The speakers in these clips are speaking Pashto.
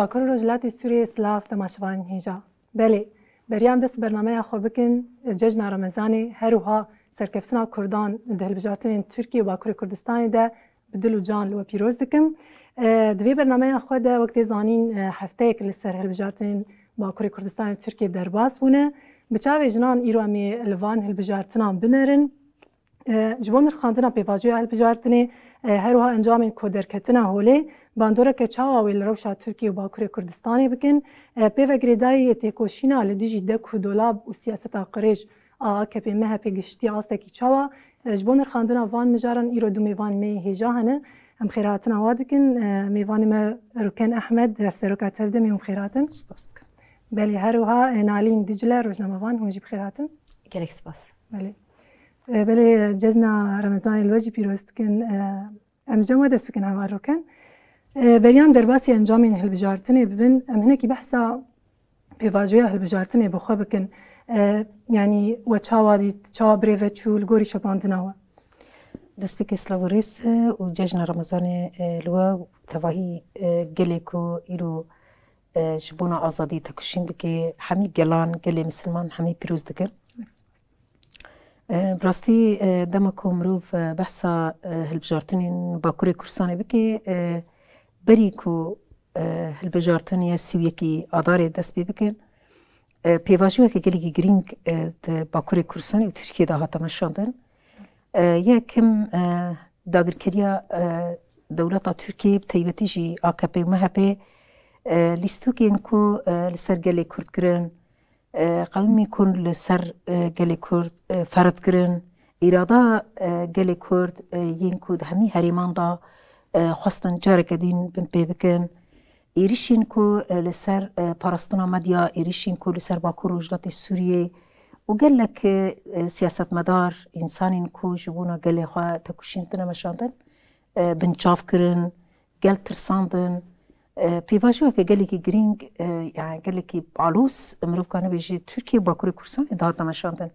باکر و سوریه اسلاف دماشوان هیجا بله بریان دست برنامه خو بکن ججن رمضان هر وها سرکفتنا کردان دهل بجارتن ترکیه و باکر کردستان ده بدل و جان و پیروز دکم دوی برنامه خو ده وقت زانین هفته که لسر هل بجارتن باکر کردستان ترکیه درباز بونه بچاوی جنان ایرو امی لوان هل بجارتنا بنرن جبون خاندنا پیواجوی هل بجارتنی هر وها انجام کودرکتنا هولی باندوره که چاوا وی لروشا ترکی و باکوری کردستانی بکن پی و گریدای تکوشینا لدیجی دک و دولاب و سیاست قریش آه که پی مه پیگشتی گشتی آسته که چاوا جبون رخاندنا وان مجاران ایرو دو میوان می هیجا هنه هم خیراتن آواد کن میوانی ما روکن احمد افسر روکا تلده می هم خیراتن سپاس کن بلی هر روها نالین دجله روشنامه وان هنجی بخیراتن گلک سپاس بلی بلی ججنا رمزان پیروست کن ام جمعه دست بکن بریان در باس انجام این هلبجارتنی ببین همینکه بحث پیواجوی هلبجارتنی بخواه بکن یعنی و چا وادید، چا برای وچو، لگوری شپانده دست بکنیم، سلام و ریست و ججن رمضانی لبا تواهی گله کو ای رو شبون آزادی تکشین ده که همه گلان، گله مسلمان، همه پیروز ده گل مرسی مروف هلبجارتنی با کروی کرسانه بەری و هەلبژارتنە سویەکی ئادارێ دەست پێ بکەن پێواژوەکە گەلێکی گرنگ باکووری کورسانی و تورکیدا هاتەمەشاندن یەکم داگرکریا دەولەتا تورکی تەیبەتیژی ئاکەپی مەهەپێ لیستوکێن کو لەسەر گەلێک کوردکردن قەومی کورد لەسەر گەلێک کورد فەرتکردن ئیرادا گەلێک کورد یین کود هەمی هەریماندا خواستن جارک دین پی بکن ایریشین کو لسر پارستنا مدیا ایریشین کو لسر باکو رجلت سوریه و لک سیاست مدار انسانین کو جبونا گل خواه تکوشین تنه مشاندن بنچاف کرن گل ترساندن پیواجو که گلی که گرینگ یعنی گلی که بالوس مروف کانه بیجی ترکیه با کورسان ادهات نمشاندن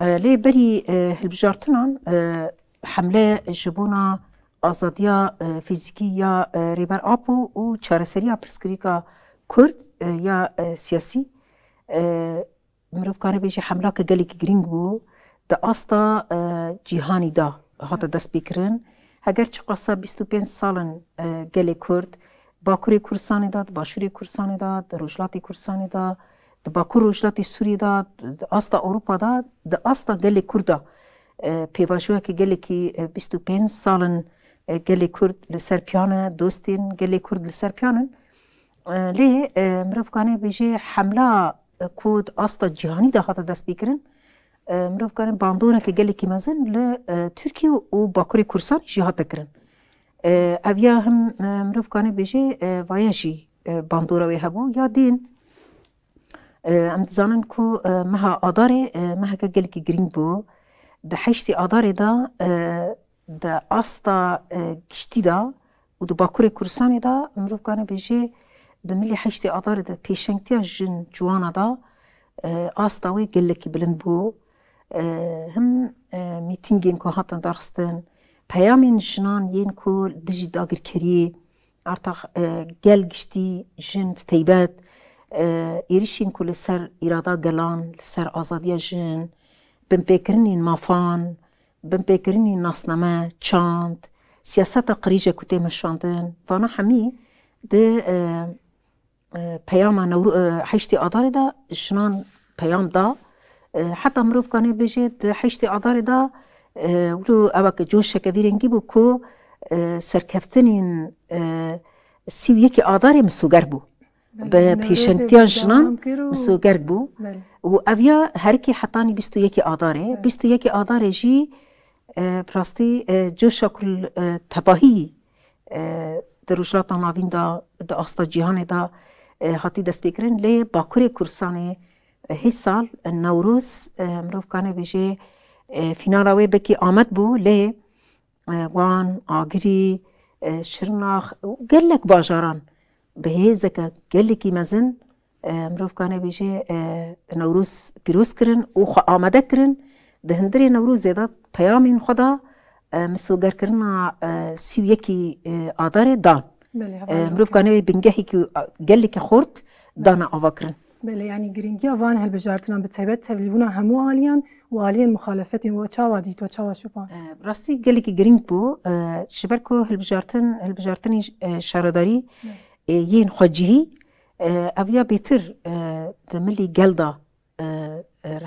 لی بری هلبجارتنان حمله جبونا azadiya e, fiziki ya e, rêber apo û û çareseriya pirsgirêka Kurd e, ya siyasî mirov karî bêje şey hemla ke gelekî giring bû di asta cîhanî da hata destpêkirin heger çi qasa bîst û pênc gelê Kurd Bakurê Kursanê da di Başûrê Kursanê da di Rojhilatê Kursanê da di Bakur Rojhilatê Sûriyê da di asta Ewropa da di asta gelê Kurd da pêvajoyeke gelekî bîst û pênc salin گەلی کورد لەسەر پیانە دۆستین گەلی کورد لەسەر پیانن لێ مرۆڤکانێ بێژێ eh, حملا کود ئاستا جیهانی داهاتە دەستپیکردن مرۆڤکارن باندۆرەکە gelekî mezin li Tirkiye eh, eh, û Bakurê Kursan jî hat kirin. Ev ya him mirۆڤkanê bêjê vaye jî bandora wê hebû ya dîn em dizanin ku meha adarê meheke gelekî giring bû di heştê adarê da د ئاستا گشتی دا و di bakurê Kurdistanê da mirov karne bêje di milî heştê adarê de pêşengtiya jin ciwana da asta wê gelekî bilind bû him mîtingên ku hatin darxistin peyamên jinan yên ku di jî dagirkeriyê artax gel giştî jin teybet êrişên ku li ser îrada gelan li ser azadiya jin binpêkirinên mafan بن بيكريني ناس نما شانت سياسة قريجة كتير من شانتين فانا حمي ده آه، آه، بيام انا آه، حشتي اداري ده شنان بيام ده حتى مروف كان بيجيت حيشتي اداري ده ولو اباك جوشه كبير نجيبو كو سركفتنين سيو يكي اداري مسوغر بو بيشنتيان شنان مسو بو و اويا هركي حطاني بيستو يكي اداري بيستو يكي اداري جي Prasti, Joša kul tebahî di rojlata navîn da di asta cîhanê da hatî destpêkirin lê Bakurê Kursanê hêz sal Newroz mirovkanê bêje fînala wê bekî amed bû lê wan, agirî, şirnax û gelek bajaran bi hêzeke gelekî mezin mirovkanê bêje Newroz pîroz kirin û xwe amede kirin ده دهندری نوروز زیاد پیام خدا غير كرنا سيو يكي آدار دان اه، مروف کانه بنگهی كي اه، گلی که خورت دانا آوا کرن بله یعنی گرینگی آوان هل بجارتنا به طبیعت تبلیبونا همو آلیان و آلیان مخالفتی و چاوا دیت و چاوا شوپان اه، راستی گلی که گرینگ بو شبر که هل بجارتن هل بجارتنی شارداری یین خجهی اویا بیتر دملی گل دا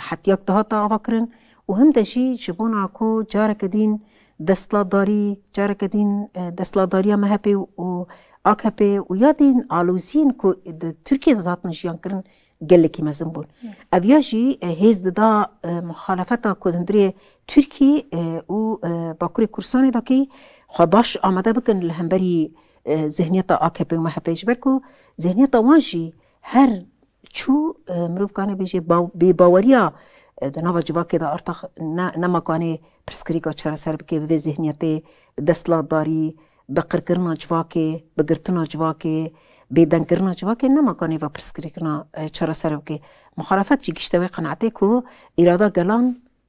رحتیاک دهاتا آوا کرن وهم دجي جبون عكو جارك دين دستلاداري جارك دين دستلاداريا مهبي و AKP و یا دین آلوزین کو د ترکیه د هاتن جیان کرن گلکی مزن بون اویا جی هیز دا مخالفتا کودندری ترکی و باکوری کورسانی دا کی خو باش آمده بکن لهمبری ذهنیت AKP و محبه جبر کو ذهنیت وان جی هر چو مروف کانه بیجی باوریا د nava civakê de artax nemakanê pirsgirêka çareser bike bi vê zêhniyetê destladarî bi qirkirina civakê bi girtina civakê bêdengkirina civakê nemakanê ve pirsgirêkirina çareser bike muxalefet jî gişte wê qenaetê ku îrada gelan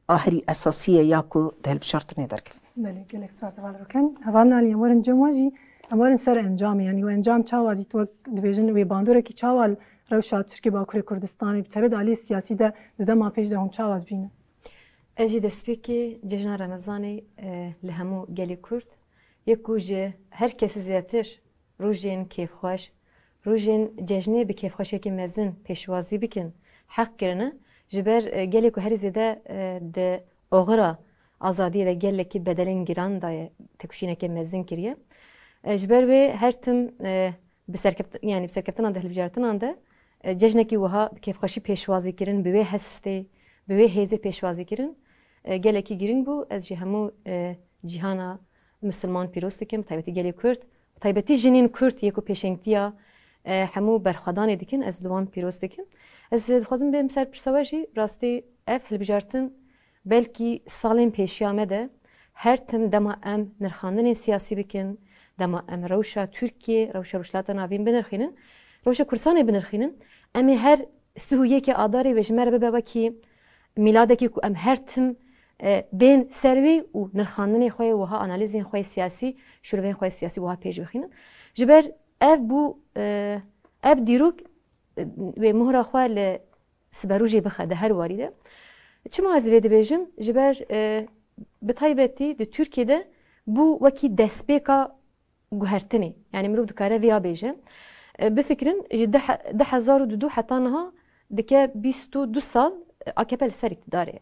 ahirî esasî ye ya ku dihilbijartinê derkevin Belê gelek spasseval dikin hevalnanî werin cem wa jî hewarin ser encamê yanî we encam çawa dît wek dibêjin wê bandorekî çawa روشا ترکی باکوری کوردستانی بتبید علی سیاسی ده ده ما پیش ده هم چاوات بینه اجی دسپیکی جشن رمضانی لهمو گلی کرد یک گوجه هر کسی زیاتر روژین کیف خوش روژین جشنی به کیف خوشی که مزن پیشوازی بکن حق کرنه جبر گلی که هر زیده ده اوغرا azadiye ve gelleki bedelin giran da tekuşineke mezin kiriye. Jber ve her tüm bir serkeftan yani bir serkeftan anda helbijartan anda جژنێکی وها کێفخەشی پێشوازیکردن بوێ هەستێ بوێ هێزی پێشوازیکردن gelekî giring bû ez jî hemû cîhana musilman pîroz dikim taybetî gelê Kurd taybetî jinên Kurd yek û pêşengtiya hemû berxwedanê dikin ez li wan pîroz dikim Ez dixwazim bêm ser pirsawe jî rastî ev hilbijartin belkî salên pêşiya me de her tim dema em nirxandinên siyasî bikin dema em rewşa Türkiye rewşa rûşlata navîn binirxînin rewşa Kursanê binirxînin ئەمێ هەر سوویەکی ئاداری وێژمەرە ببە وەکی میلادێکی کو ئەم هەرتم بێن سەروی و نرخاندنی خۆی وها ئەنالیزین خۆی سیاسی شوروێن خۆی سیاسی وها پێش بخینن ji ber ev bû e, ev dîrok e, wê mihra xwe li siberûjê bixe de her warî de çima ez vê dibêjim ji ber e, bi taybetî di Türkiye de bû wekî destpêka guhertinê yani mirov dikare vêya bêje بفكرن جي ده حزار دو حتانها دكا بيستو دو سال AKP li ser iktidarê.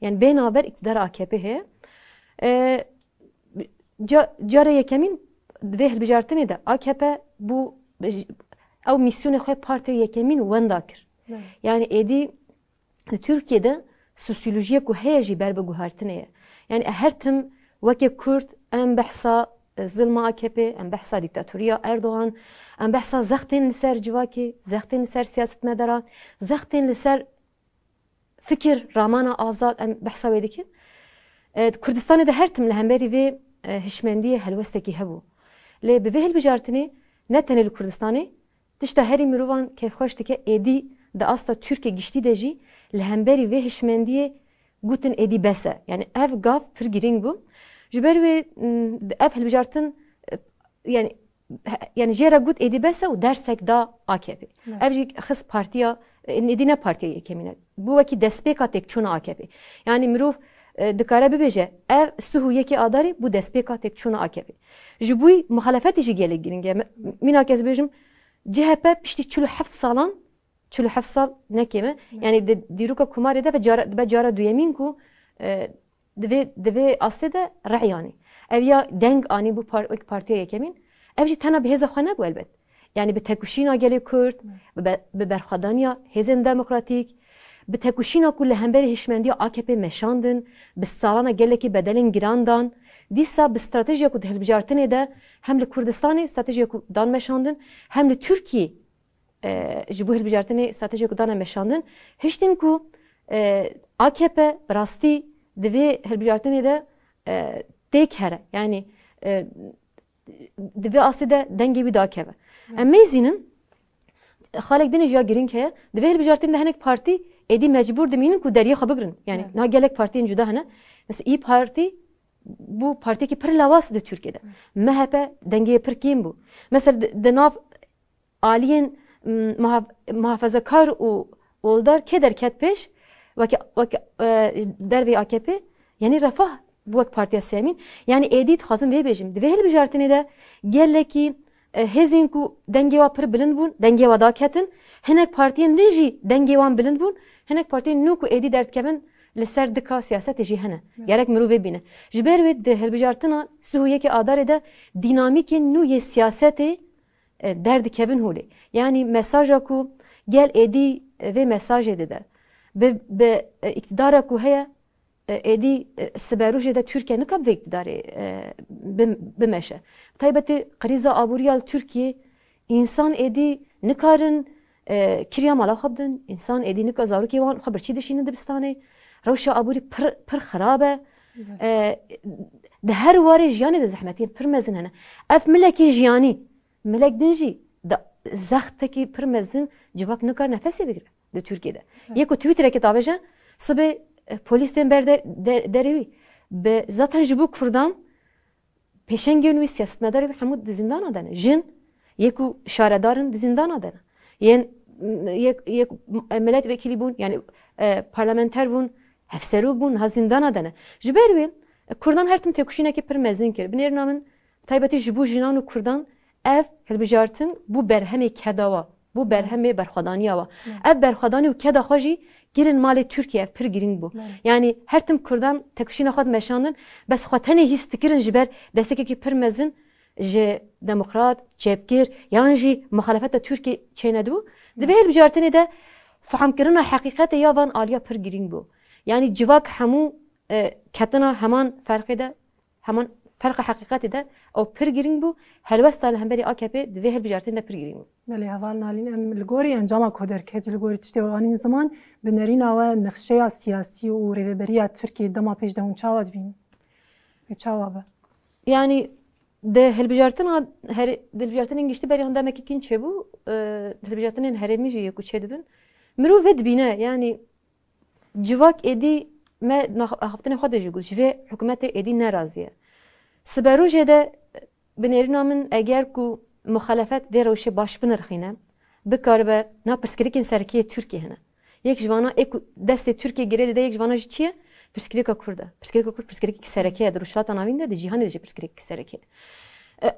Yani bênaber iktidara AKP heye. Cara yekemîn divê hilbijartinê de AKP bû ew misyonê xwe partiya yekemîn wenda kir. Yani êdî li Tirkiyede sosyolojiye ku heye jî berbeguhartinê ye. Yani her tim wekê Kurd em behsa zilma AKP, em behsa diktatûriya Erdoğan, ام بحثا زختین لسر جواکی زختین لسر سیاست مداران زختین لسر فكر رامان آزاد ام بحثا ويدكين كردستان ده هرتم لهمبري في هشمندية هلوستكي هبو لي بفي هلبجارتني نتن الكردستاني تشتا هري مروان كيف خوش تكي ايدي ده اصلا تركي جشتي ده جي لهمبري في هشمندية قوتن ايدي بسا يعني اف قاف پر جرينج بو جبروي اف هلبجارتن يعني yani jera gut edi besa û dersek da AKP. Ev jî xis partiya nedîne partiya yekemîne. Bu wekî destpêka tek çûna AKP. Yani mirov dikare bibêje ev suhuyekî adarî bu destpêka tek çûna AKP. Ji bûî muhalefetî jî gelek giring e. Mîna kes bêjim CHP piştî çûlû heft salan çûlû heft sal nekeme. Yani dîroka kumarê de ve dibe cara duyemîn ku divê divê astê de reyanî. Ev ya deng anî bu partiya yekemîn. اوجی تنها به هزه خانه بول بد یعنی به تکوشینا گلی کرد به برخوادانیا هزن دموکراتیک به تکوشینا کل همبر هشمندی AKP مشاندن به سالانا گلکی بدلین گراندان دیسا به استراتژیا کو دهلبجارتنه ده هم له کوردستان استراتژیا کو دان مشاندن هم له ترکی ji bu hilbijartinê stratejik dana meşandin hiştin ku AKP rastî divê hilbijartinê de têk here yani divê aslında de dengê wî dakeve. Em mezînin xalek din jiya girîng heye divê hilbijartên de hinek parti êdî mecbur dimînin ku deriyê xwe bigirin. Yani niha gelek partiyên cuda hene. Mesela İYİ Parti bu parti ki pir lawas de Türkiye'de. MHP dengeye pir kim bu? Mesela di nav aliyên ıı, muhafazekar û oldar kê derket vaki vekî ıı, dervê AKP yani refah بوەک پارتیا سامین یعنی ئێدیت خزم وێ بێژم دوێ هل بژارتنێدا gelekî hêzên ku dengêwa pir bilind bûn dengêwa daketin hinek partiyên din jî dengêwan bilind bûn hinek partiyên nû ku êdî derdkevin li ser dika siyasetê jî hene gerek mirov vê bîne ji ber wê di hilbijartina sihuyekê adarê de dînamîkên nû yê siyasetê derdikevin holê yani mesaja ku gel êdî vê mesajê dide bi iktidara ku heye ادي سبروجي ده تركيا نكب في اقتداري بمشى طيبتي قريزة ابوريال تركي انسان ادي نكارن كريا مالا خبدن انسان ادي نكا زاروكي وان خبر چی دشینه دبستانه روشا ابوري پر پر خرابه ده هر واري جياني ده زحمتين پر مزن هنا اف ملكي جياني ملك دنجي ده زختكي پر مزن جواك نكار نفسي بگره ده تركيا ده يكو تويتر اكي طابجه صبي پلیس دنبال برد به زاتن جبو کردن پشنجی اونوی سیاست مداری به حمود دزیندان آدنه جن یکو شاردارن دزیندان آدنه یه یعنی یک ملت وکیلی بون یعنی پارلمانتر بون هفسرو بون ها هزیندان آدنه جبر وی کردن هر تیم تکشی نکه پر مزین کرد بنیر نامن تایبته جبو جنانو کردن اف هلبجارتن بو برهمی کداوا. بو برهمی برخوانیا آوا. اف برخوانی و کدای خوژی گیرن مال ترکیه اف پر گرینگ بو یعنی هر تیم کردن تکشین خود مشانن بس خاتنه هیست کرن جبر دسته که پر مزن ج دموکرات چپگیر یانجی مخالفت ترکی چینه دو دبه هر بجارتنه ده فهم کردن حقیقت یا وان آلیا پر گرینگ بو یعنی جواک همو کتنا همان فرقی ده همان فرق حقیقت ده او پر بو هر وست له همبری AKP دوی بله، یعنی هر ده پر گیرنگ بو بله هوال نالین ام لگوری انجام کرده، که لگوری تشتی این زمان به نرینا و نقشه سیاسی و رهبری ترکی دما پیش دهون چاواد بینی. به یعنی یعنی ده هلبجارتن هر دلبجارتن نگشتی بری هنده مکیکین چه بو دلبجارتن هر جیه کو چه دبن مرو ود بینه یعنی جواک ادی ما هفتن خودش گوش جوه حکمت ادی نرازیه. Siberojê de binêrîna min eger ku muxalefet vê rewşê baş binirxîne, bikaribe napirskirikên serkiyê Tirkiyê hene. Yek jivana ek destê Tirkiyê girê dide yek jivana ji çi ye? Pirskirika Kurd e. Pirskirika Kurd pirskirikî sereke ye. Di rojhilata navîn de di cîhanê de jî pirskirikî sereke ye.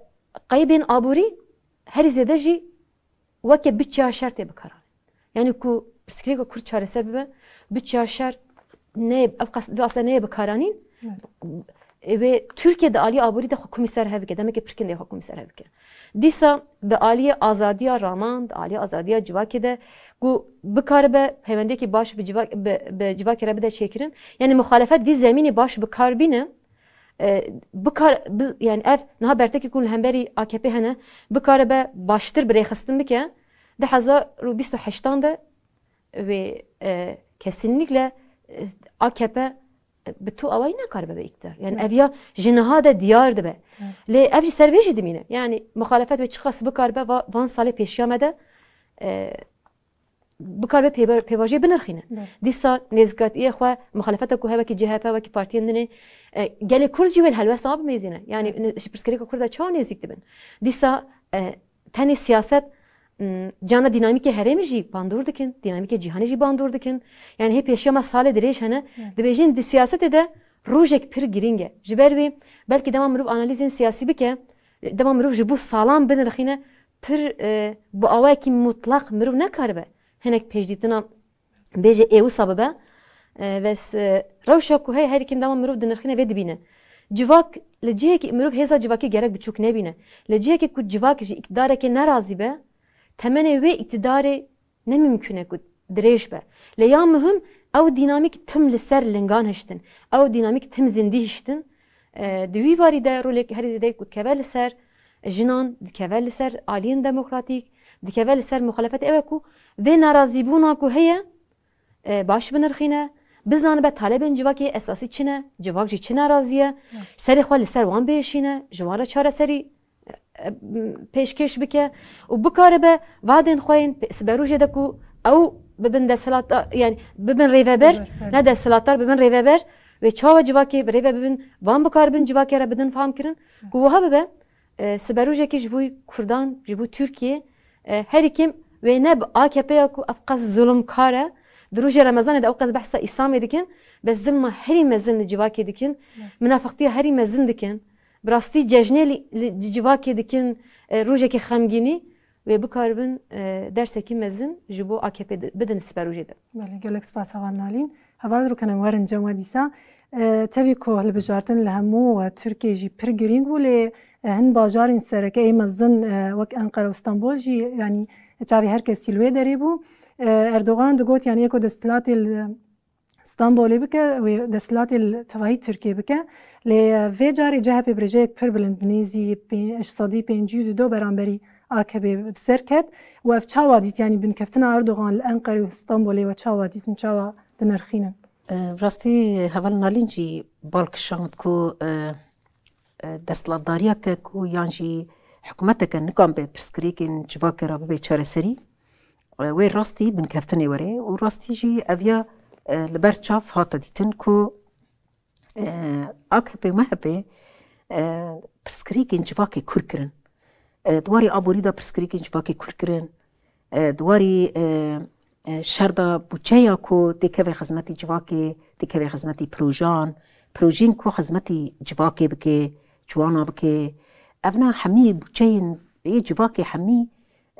Qeybên aborî herî zêde jî weke Yani ku pirskirika Kurd çareser bibe bi çiya şer neye, ev qas, aslında neye e, ve Türkiye'de Ali aburide hukumi ser hevke demek ki Pirkinde hukumi ser hevke. Disa da aliye azadiya raman, da aliye azadiya civake de gu bikar be hevendeki baş be civak be, be civak be de çekirin. Yani muhalefet di zemini baş bikar bine e, bikar yani ev ne haberde ki kun hemberi AKP hene bikar be baştır bire xistin bike de haza ru 28'dan da ve e, kesinlikle AKP به تو نکار به بیکتر یعنی اویا جنها ده دیار دەبێ لێ ئەوی باید یعنی یعنی مخالفت به چ به بکار به وان ساڵی پێشیامەدە بکار به پێواژێ بنرخینه دیسا نێزگاتیە و که کو هەوەکی گلی کرد گەلی کورجی آب میزینه. یعنی یعنی پرسکرێکە کرده چا نزدیک دبن. دیسا تنی سیاست جانا دینامیک هرمی جی باندور دکن دینامیک جیهانی جی باندور دکن یعنی هی پیشیا ما سال دریش هنه دبیجین دی سیاست ده روزک پر گرینگه جبر وی بلکی دما مروف آنالیزین سیاسی بکه دما مروف جبو سالان بن رخینه پر بو آوای کی مطلق مروف نکاره به هنک پیش دیتنا بیجه ایو سببه بس روشا که هی هر کیم دما مروف دنرخینه وی دبینه جواک لجیه که مروف هیزا جواکی گرک بچوک نبینه لجیه که جواک جی اقداره که نرازی به تەمەێ وێ ئیقتیدارێ نەمیمکونە و درێژ بە لە یا مهم ئەو دینامیک تم لەسەر لنگان هشتن ئەو دینامیک تم زیندی هشتن دوی باری دا رولێک هەری زیدەی کوتکەوە لەسەر ژنان دکەوە لەسەر ئالین دموکراتیک دکەوە لەسەر مخالفەت ئەوە و وێ ناازیبوونا و هەیە باش بنرخینە بزان بە تالبێن جوواکی ئەساسی چنە جوواکجی چ ناازیە سەری خوا لەسەر وان بێشینە ژوارە چارەسەری پیشکش بکه و بکاره به وعدن خواین سبروجه دکو او ببن دسلات یعنی ببن ریوبر نه دسلاتار ببن ریوبر ve çava civakê bi rêve bibin van bikar bin civakê re bidin fam kirin ku wiha bibe siberojekî ji bu kurdan ji bu Türkiye her ikîm wê ne bi AKPya ku ev qas zulumkar e di rojê Remezanê de ew qas behsa îsamê dikin bez zilma herî mezin li civakê dikin münafeqtiya mezin dikin براستی ججنه لجواکی دکن روجه که خمگینی و بکاربن درس کی مزن جبو آکپ بدن سپروجی ده بله گلک سپاس هوا نالین هوا رو کنم وارن جمع دیسا تاوی که هل بجارتن لهمو و ترکیه جی پر گرینگ بوله هن باجارین سرکه ای مزن وک انقره و استانبول جی یعنی چاوی هر کسی لوی بو اردوغان دو گوت یعنی یکو دستلات استانبولي بك ودسلاتي التراي تركي بك لي في جاري جهه ببرجي بربل اندونيزي بين اقتصادي بين جودو دو برامبري اكبي بسركت وفتشاوا ديت يعني بن كفتنا اردوغان الانقري واستانبولي وتشاوا ديت تشاوا تنرخينا براستي أه، هاول نالينجي بالك شانت كو أه، أه، دسلاداريا كو يانجي حكومتك نكون ببرسكريك جواكرا ببيتشارسري وي راستي بن كفتني وري وراستي جي افيا li ber çav hata dîtin ku AKP MHP pirsgirêkên civakê kur kirin dwarê aborî da pirsgirêkên civakê kur kirin dwarê şerda bûçeya ku têkeve xizmetî civakê têkeve xizmetî projan projeyên ku xizmetî civakê bike ciwana bike evna hemî bûçeyên ê civakê hemî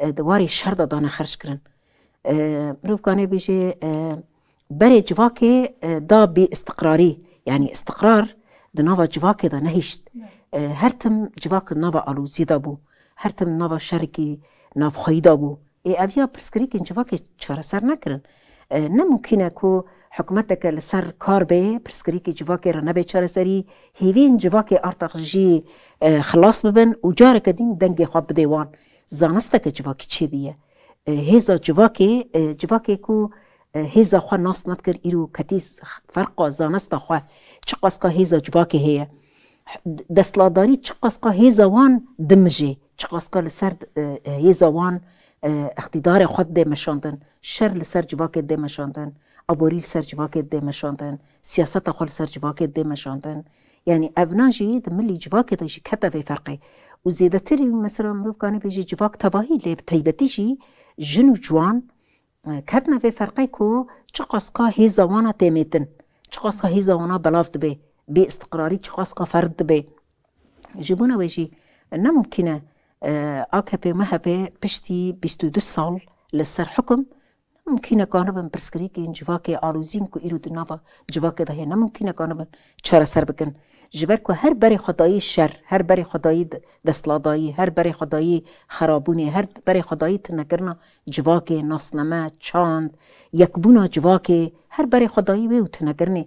dwarê şerda dane xerç kirin mirovkanê bêje بري جواكي دا باستقراري يعني استقرار د نوى جواكي دا نهشت هرتم جواك نوى الوزي دا بو هرتم نوى شركي ناف خويدا بو اي اويا برسكري كن جواكي چاره سر نكرن نه ممکنه کو حکومت که لسر کار به پرسکری که جواکی را نبه چاره سری هیوین جواکی ارتقجی خلاص ببن و جاره کدین دنگ خواب بدیوان زانسته که جواکی چه بیه هیزا جواکی جواکی کو heza xwe nas nadkir îro ketîz ferqa zanista xwe çi qaska hêza civakê heye destladarî çi qaska hêza wan dimijê çi qaska li ser hêza wan اقتدار خود دې مشاندن شر له سر جواکې دې مشاندن ابوري سر جواکې دې مشاندن سیاست خو سر جواکې دې مشاندن یعنی ابناجی د ملي جواکې د شکته وی فرقې او زیاتره مثلا مروف کانه پیږي جواک تباهي لې تیبتی شي جنو جوان کتنا به فرقی کو چه قاسکا هی زوانا تیمیتن چه قاسکا هی زوانا بلاف دبه بی استقراری چه قاسکا فرد بی جبونه ویجی نممکنه آکپی مهبه پشتی دو سال لسر حکم mumkin kanibin pirsgirêkên civakê alozîn ku îro di nava civakê de heye nemumkin kanibin çareser bikin ji ber ku her berê xwedayî şer her berê xwedayî destladayî her berê xwedayî xerabûnê her berê xwedayî tirnekirina civakê nasname çand yekbûna civakê her berê xwedayî wê û tirnekirinê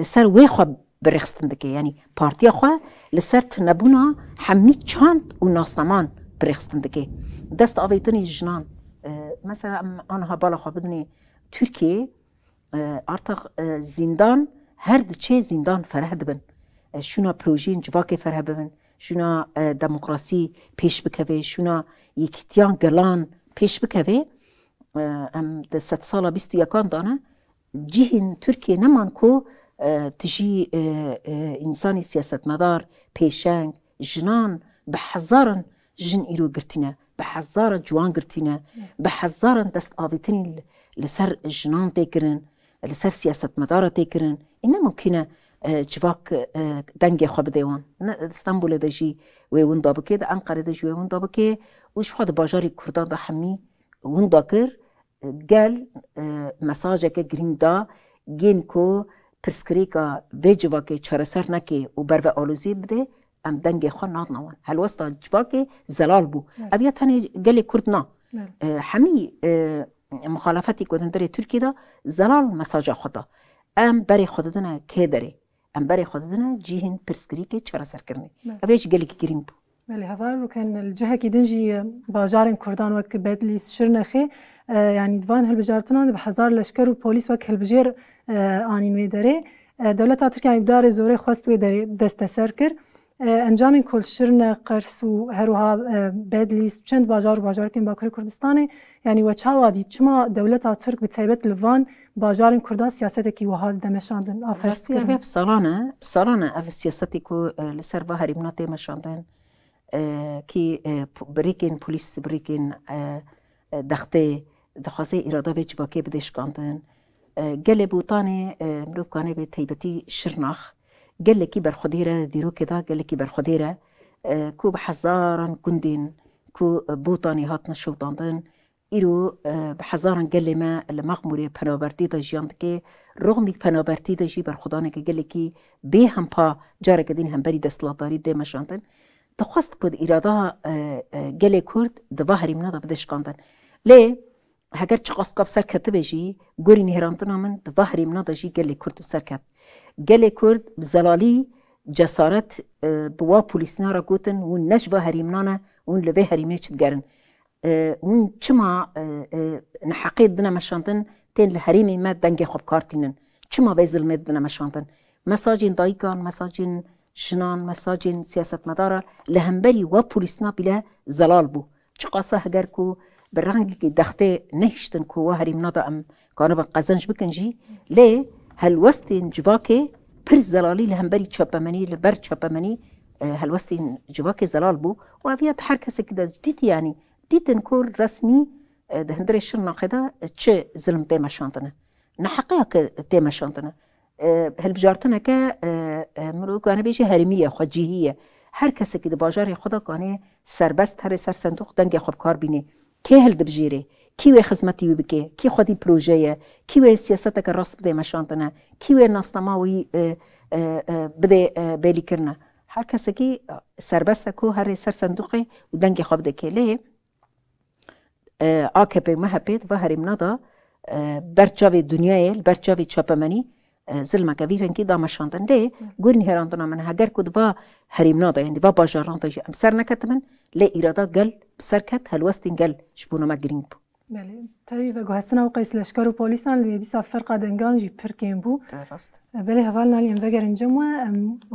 li ser wê xwe birêxistin dike yanî partiya xwe li ser tinebûna hemî çand û nasnaman birêxistin dike dest avêtinê jinan مثلا آنها بالا خواب بدنی ترکیه آرتق زندان هر دچه زندان فره دبن شونا پروژین جواک فره ببن شونا دموکراسی پیش بکوه شونا یکیتیان گلان پیش بکوه ام ده ست سالا بیستو یکان دانه جهن ترکیه نمان کو تجی انسانی سیاست مدار پیشنگ جنان به هزاران جن ایرو گرتینه بە حەزارە جوان گرتینە بە حەزارن دەست ئاویتنی لەسەر ژنان تێکردن لەسەر سیاست مەدارە تێکردن ئینە ممکنە civak dengê xwe bidêwan ne İstanbulê de jî wê win da bike de enqerê de ji wê win da bike û ji xwe di bajarê Kurdan de hemî win da kir gel mesajeke giring da gên ku pirskrêka vê civakê çareser neke û berve alozî bide ام دنگه خو نادنوان هل وسط جواكي زلال بو ابيات هني كرد كردنا اه، همي اه، مخالفتي كودن كودندري تركي دا زلال مساجا خدا ام بري خوددنا كيدري ام بري خوددنا جيهن پرسكري برسكريكي چرا سر كرني سركرني ابيش قالي كريم بو بله هذا كان الجهه كي دنجي باجارن كردان وك بدلي شرنخي يعني اه، دوان هل هلبجارتنا بحزار لشكر وبوليس وك هلبجير آنين ويدري دولت تركيا بدار زوري خواست ويدري دست سركر ئەنجامی کلشرنە قەرس و هەروها بەدلیست چەند باجار و باجارکن باکوری کوردستانی ینی وە چاوادی چما دەولەتا ترک بتیبەت لڤان باجارین کووردا سیاستێکی وهاز دەمەشاندن ئافرستی ساڵانە ساڵانە ئەف سیاستی و لەسەر بە هەریمنا تێمەشاندن کی بریکین پلیس بریکین دەختێ دەخوازی ئیرادا بێ چباکێ بدەشکاندن گەلێ بوتانێ مرۆڤکانێ بێ تایبەتی شرناخ قال لك برخديرة ديروا كذا قال لك برخديرة آه كو بحزارا كندين كو بوطاني هاتنا شوطانتن ایرو به هزاران گله ما مغموری پنابرتی دا جیاند که رغمی پنابرتی دا جی بر خدانه که گله که به هم پا جاره کدین هم بری دستلاتاری ده مشاندن تخواست کد ایرادا گله کرد دوا هریم نادا بدشکاندن لی هگر چه قاس کاب سرکت بجی گوری نهرانتنا من دوا هریم نادا جی گله کرد سرکت gelê Kurd bi zelalî cesaret bi wa polîsnera gotin hûn necva herîmnan e hûn li vê herîmê çidgerin. Hûn çima neheqê dine meşandin tên li herîmê me dengê xwebkartînin. Çima vê zilmê dine meşandin. Mesacên dayîkan, mesacên jinan, mesacên siyasetmedara li hemberî wa polîsna bîle zelal bû. Çiqasa heger ku bi rengekî dextê nehiştin ku wa herîmnada em kanibin qezenc bikin jî lê هەلوەستین جوواکێ پر زەلالی لە هەمبەری چاپەمەنی لە بەر چاپەمەنی اه، هەلوەستین جوواکێ زەلال بوو واویات هەر کەسێک دەدیت ینی دیتن کۆ ڕسمی هەندێ شر ناخێدا چ زلم تێمەشانتنە نەحقەیە کە تێمەشانتنە هەلبژارتنەکە مرۆکانە بێژی هەرمیە خۆجیهە هەر کەسێکی خدا کنه سربست هر سر صندوق دنگ خوب کار بینه که هل دبجیره کی وی خزمەتی وی بکێ کی خودی پروۆژەیە کی وێ سیاستەکە ڕاست بدێ مەشانتنە کی وێ ناستەماوەی بدێ بێلیکردە هەر کەسەکی سربەستە کو هەرێ سەر سندوقی و دەنگی خۆ بدەکێ لێ ئاکەپێ مەهەپێت بە هەریم نادا بەرچاوی دنیاە بەرچاوی چاپەمەنی زلمەکەوی رنگی دامەشاندن دێ گورن هێراننا من هەگەر کو با هەریم نادا هندی با باژارڕانتەژی ئەم سەر نەکەت من لێ ئیرادا گەل سەرکەت هەلوەستین گەل شبوونەمە گرنگ بوو بله تایی و گوهستنا و قیس لشکر و پولیسان لوی دیسا فرقا دنگان جی پرکین بو درست بله هوال نالی ام وگر انجم و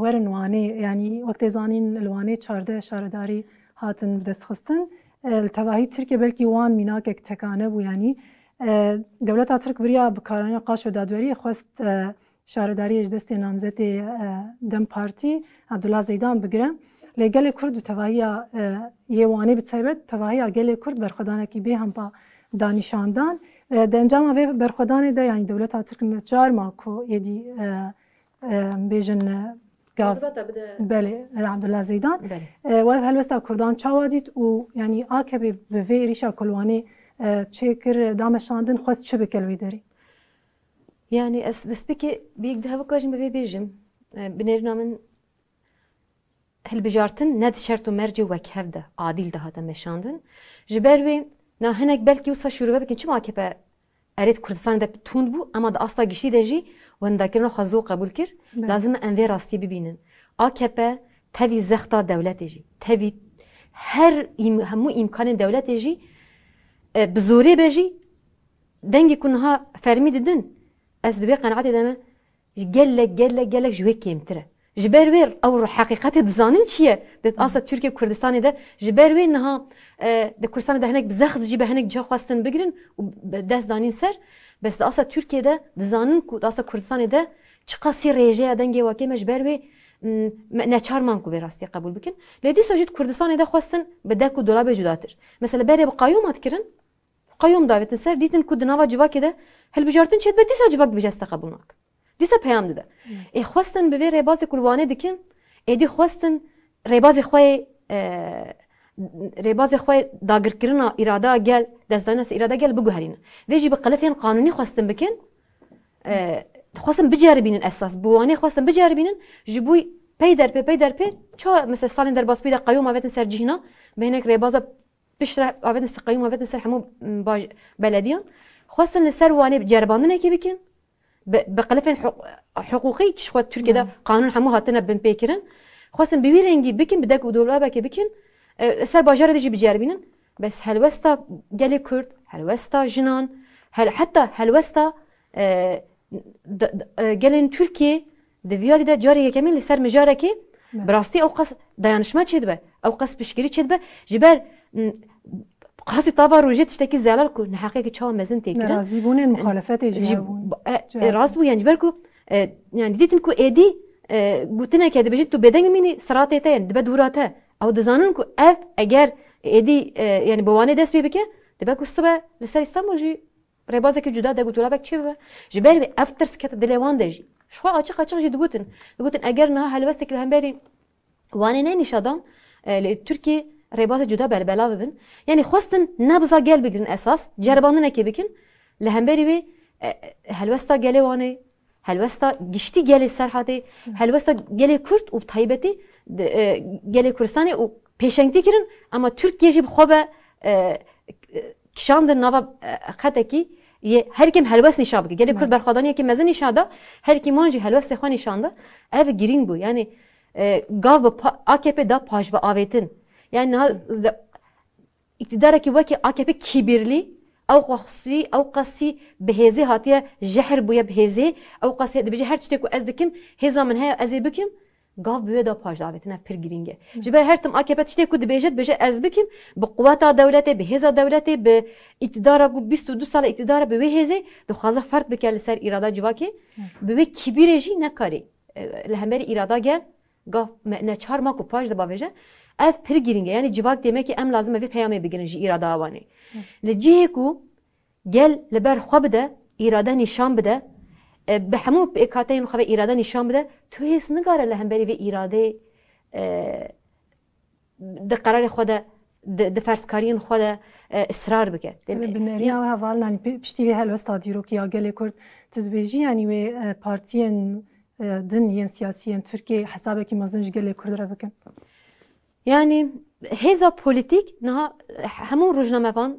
ورن وانه یعنی وقت زانین الوانه چارده شارداری هاتن بدست خستن التواهی ترکیه بلکی وان میناک تکانه بو یعنی دولت ترک بریا بکارانی قاش و دادوری خواست شارداری اجدست نامزد دم پارتی عبدالله زیدان بگیرم لگل کرد و تواهی یوانی بتایبت تواهی گل کرد برخدانکی به هم با دانشاندان د انجام او برخدان د یعنی دولت ترک نه چار ما کو یدی بیژن گاو بله عبد الله زیدان بله. و هل وستا کردان چاوادیت او یعنی آکه به وی ریشا کلوانی چیکر دامشاندن خواست چه بکلوی داری؟ یعنی از دست بکی بیگ ده وکاجیم به وی بیجم بنرنا من هل بجارتن ند شرط و مرجی وک هفده عادیل ده ها دامشاندن جبروی Na hinek belki wisa şûrve bikin çima kepe erêt Kurdistanê de tund bû ema di asta giştî de jî wendakirina xwe zû qebûl kir lazim em vê rastî bibînin AKP tevî zexta dewletê e jî tevî her hemû îmkanên dewletê e jî e, bi zorê be jî dengê ku niha fermî didin ez dibê qenaetê de me ji gelek gelek gelek ji wê kêmtir e ji ber wê ew heqîqetê dizanin çi ye dê asa Türkiye Kurdistanê de ji ber wê niha di Kurdistanê de hinek bizex jî be hinek cixwastin bigirin û dest danîn ser bes di asa Türkiye de dizanin ku asa Kurdistanê de çi qasî rêjeya dengê wakê me ji ber wê neçarman ku rastî qebul bikin. Lê dîsa jî Kurdistanê de xwestin bi dek û dolabê cudatir. Mesela berê bi qayyomat kirin, qayyom davetin ser dîtin ku di nava civakê de hilbijartin çêt be dîsa civak bi jesta qebul nak. دیسە پێیان دەدا ئێ خواستن بەوێ ڕێبازی کولوانێ دکن ئێدی خواستن ڕێبازی خۆی رێبازی خۆی داگرکردنا ئیرادا گەل دەستدانە ئیرادا گەل بگوهرین وێژی بە قەلفێن قانونی خواستن بکن خواستن بجاربینن ئەساس بوانێ خواستن بجاربینن ji بووی پی دەرپێ پی دەرپێ چا مەسە ساڵین دەرباسپیدا قەیوماەتن سەرجیهنا بهێنێک ڕێبازە پشتاەتن سقیماەتن سەر هەموو بەلەدیان خواستن لەسەر وانێ جربانێکی بکن بقلفن حقوقی شخوا ترکیه قانون همو هاتنه بن پیکرن خواستن بیوی رنگی بکن بدک و دولا بکی بکن سر باجار دیجی بجربینن بس هلوستا گلی کرد هلوستا جنان هل حتی هلوستا گلین ترکیه دویالی ده جاری یکمین لسر مجاره که براستی او قص دانشما چید به او قص پشگیری چید به جبر قاسی طبعا روجه تشتکی زلال کو نه حقیقی چاو مزن تکرن نرازی بونن مخالفت جیب راست بو یعنی برکو یعنی دیتن کو ایدی گوتنه که دبجید تو بدنگ مینی سراته تا یعنی دبه دوراته او دزانن کو اف اگر ایدی یعنی بوانه دست بی بکه دبه کو سبه لسر استانبول جی ریبازه که جدا ده گوتولا بک چه ببه جبری بی اف ترس کت دلیوان ده جی شخوا آچق آچق جی دگوتن دگوتن اگر نه هلوستک لهم بری وانه نه نشادام لترکی ریباز جدا بر بلا ببن یعنی خواستن نبزا گل بگیرن اساس جربانه نکی بکن بری بی هلوستا گله وانه هلوستا گشتی گله سرحاتی هلوستا گله کرد و طایبتی، گله کردستانی و پیشنگتی کردن اما ترکیه جیب خوبه کشاندن نوا کی یه هر کیم هلوس نشا که گلی کرد بله. برخوادانی که مزه نشاده هر کی مانجی هلوس تخوا نشانده اف گرین بو یعنی گاو با آکپ دا پاش و يعني اقتدارك وكي AKP kibirli, او قصي او قصي بهزي هاتيه جحر بويا بهزي او قصي دبجي هر تشتكو از دكم هزا من هيا ازي بكم قاف بويا دا باج دعوتنا بير جرينجا جبر هرتم اكبت تشتكو دبجت بجي از بكم بقوات دولتي بهزا دولتي باقتدارا قو دو سال اقتدارا بوي هزي دو خازا فرد بكال سر ارادا جواكي بوي كبيرجي نكاري لهمري ارادا جا قاف ما نچار ماكو باج دبا بجي ev pir giringe yani civak demek ki em lazım evi peyamê bigirin ji îra dawanê li cihê ku gel li ber xwe bide îrade nîşan bide e, bi hemû pêkateyên xwe ve îrade nîşan bide tu hês nigare li hemberî vê îradê e, di qerarê xwe de di ferskariyên xwe de e, israr bike bineriya we hevalnan piştî vê helwesta dîrokiya gelê kurd tu dibêjî yanî wê partiyên din yên siyasiyên Tirkiye hesabekî mezin ji gelê kurd re bikin یعنی هێزا پۆلیتیک نها وان، ڕژنامەوان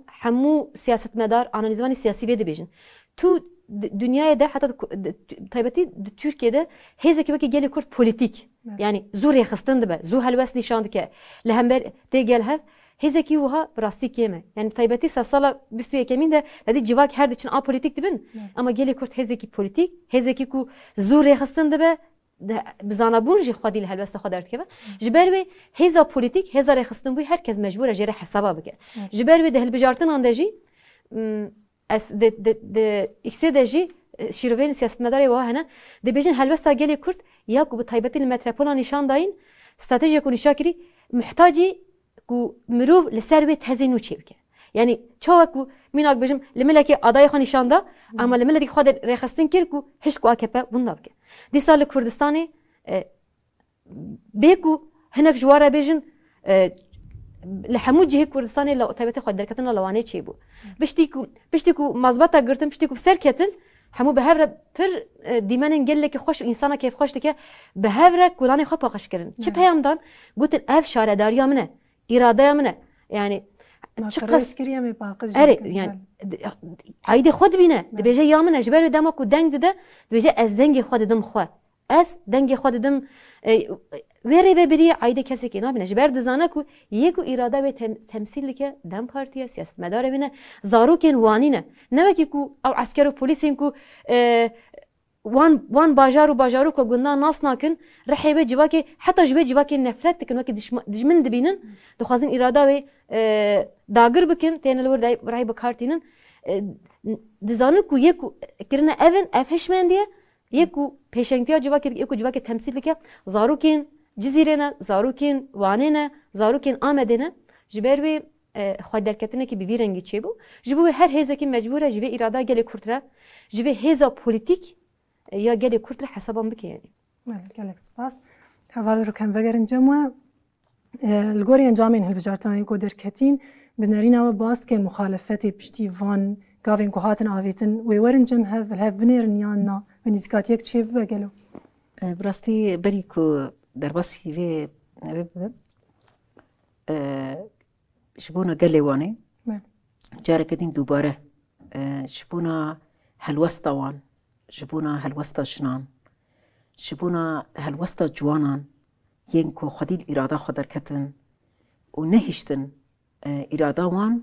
سیاست مدار، ئانالیزانی سیاسی لێ دەبێژن تو دنیای ده حتا تایبەتی ده هێزێکی وەکی گەلی کورد پۆلیتیک بله. ینی زۆر ێخستن دەبە زوو هەلوەست نیشان دکە لە هەمبەر تێگەل هەف هێزێکی وها ڕاستی کێمە یعنی تایبەتی سا ساڵە 21میدا لەدی جیواک هەردەچن ئاپۆلیتیک دبن بله. کرد گەلی کی هێزێکی پۆلیتیک کی کو زۆر ێخستن به بزانه بون جی خودی له هلوست خود درد کبه جبر و هزا پولیتیک هزا رخصتن بو هر کس مجبور جره حسابا بکه جبر و دهل بجارتن اند جی اس د د د اکسه د جی شیروین سیاستمداری و هنه د بجن هلوستا گلی کورد یا کو به تایبتی المتروپولا نشان داین استراتژی کو نشاکری محتاجی کو مروف لسر و تهزینو چی بکه یعنی چاوکو میناک بجم لملکی آدای خو نشان دا اما لملکی خود رخستن کرد کو هیچ کو آکپه بون نبکه دی سال کردستانی بیکو هنک جواره بجن لحمود جهه کردستانی لو تایبت خود درکتن لوانه چی بو بشتی کو بشتی کو مزبطه گرتن بشتی کو سر کتن همو به هفره پر دیمنن گله که خوش انسان کیف خوش که به هفره کلان خود پاکش کردن چه پیام دان گوتن اف شارداریا منه اراده منه یعنی چقدر کریمه پاکش. اره یعنی عید خود بینه دبیجه جای اجبار اجبر دم کو دنگ دده دبیجه از دنگ خود دم خو از دنگ خود دم وری و بری عید کسی که نبینه، اجبار دزانه کو یکو اراده به تمثیل که دم پارتیا سیاست مدار بینه زاروکن وانینه نه وکی کو او عسکر و پلیسیم کو وان وان باجار وباجارو قلنا ناس ناكن رح يبي جواكي حتى جبي جواكي نفلت كن وكي دجمن دبينن دخازن إرادة و داغر بكن تين الور داي راي بكارتينن دزانو كو يكو كرنا أفن أفهشمن ديه يكو بيشنكتيا جواكي يكو جواكي تمثيل كيا زاروكين جزيرنا زاروكين وانينا زاروكين آمدنا جبر وي خو درکتنه کی بیوی رنگی چی بو جبو هر هیزه کی مجبوره جبه اراده گله کورتره جبه هیزه پولیتیک یا گلی کرد را حسابم بکنی بله گلک سپاس هوادر کم بگرن لگوری انجام این هل بجارتانی کتین به نرین او باز که مخالفتی پشتی وان گاوین کو هاتن آویتن وی ورن جمع هف هف بنرن یان نا و نزگات آه، یک چی بگلو براستی بری کو در باسی وی آه، شبونا قال واني جارکتین دوباره آه، شبونا هلوسطوان جبونا هالوسطة جنان جبونا هالوسطة جوانان ينكو خديل إرادة خدر كتن ونهشتن إرادة آه، وان